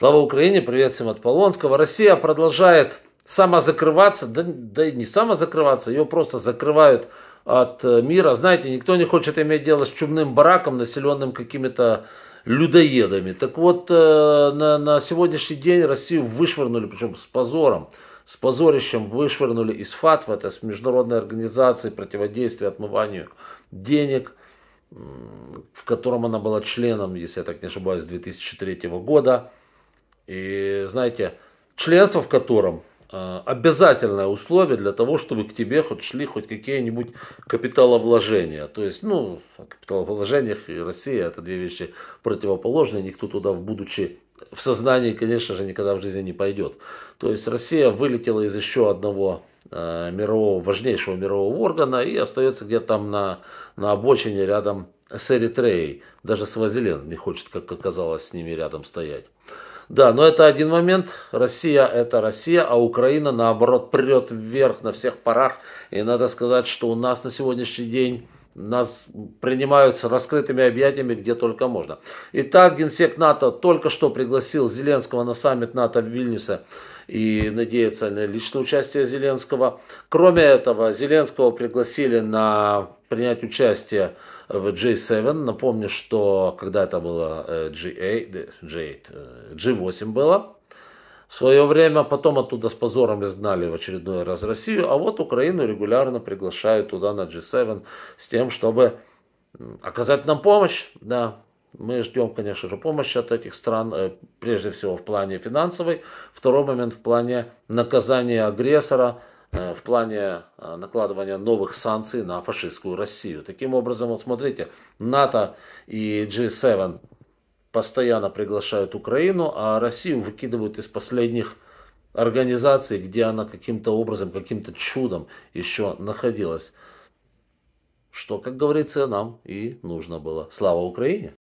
Слава Украине, привет всем от Полонского. Россия продолжает самозакрываться, да, да и не самозакрываться, ее просто закрывают от э, мира. Знаете, никто не хочет иметь дело с чумным бараком, населенным какими-то людоедами. Так вот, э, на, на сегодняшний день Россию вышвырнули, причем с позором, с позорищем вышвырнули из ФАТВ, это с Международной организации противодействия отмыванию денег, в котором она была членом, если я так не ошибаюсь, с 2003 года и, знаете, членство в котором э, обязательное условие для того, чтобы к тебе хоть шли хоть какие-нибудь капиталовложения. То есть, ну, о капиталовложениях и Россия это две вещи противоположные. Никто туда, будучи в сознании, конечно же, никогда в жизни не пойдет. То есть Россия вылетела из еще одного э, мирового, важнейшего мирового органа и остается где-то там на, на обочине рядом с Эритреей. Даже Свазилен не хочет, как оказалось, с ними рядом стоять. Да, но это один момент. Россия это Россия, а Украина наоборот прет вверх на всех парах. И надо сказать, что у нас на сегодняшний день нас принимают с раскрытыми объятиями, где только можно. Итак, генсек НАТО только что пригласил Зеленского на саммит НАТО в Вильнюсе и надеется на личное участие Зеленского. Кроме этого, Зеленского пригласили на принять участие в g 7 Напомню, что когда это было G8, G8, G8 было. В свое время потом оттуда с позором изгнали в очередной раз Россию, а вот Украину регулярно приглашают туда на G7 с тем, чтобы оказать нам помощь. Да, мы ждем, конечно же, помощи от этих стран, э, прежде всего в плане финансовой, второй момент в плане наказания агрессора – Э, в плане э, накладывания новых санкций на фашистскую Россию. Таким образом, вот смотрите, НАТО и G7 постоянно приглашают Украину, а Россию выкидывают из последних организаций, где она каким-то образом, каким-то чудом еще находилась. Что, как говорится, нам и нужно было. Слава Украине!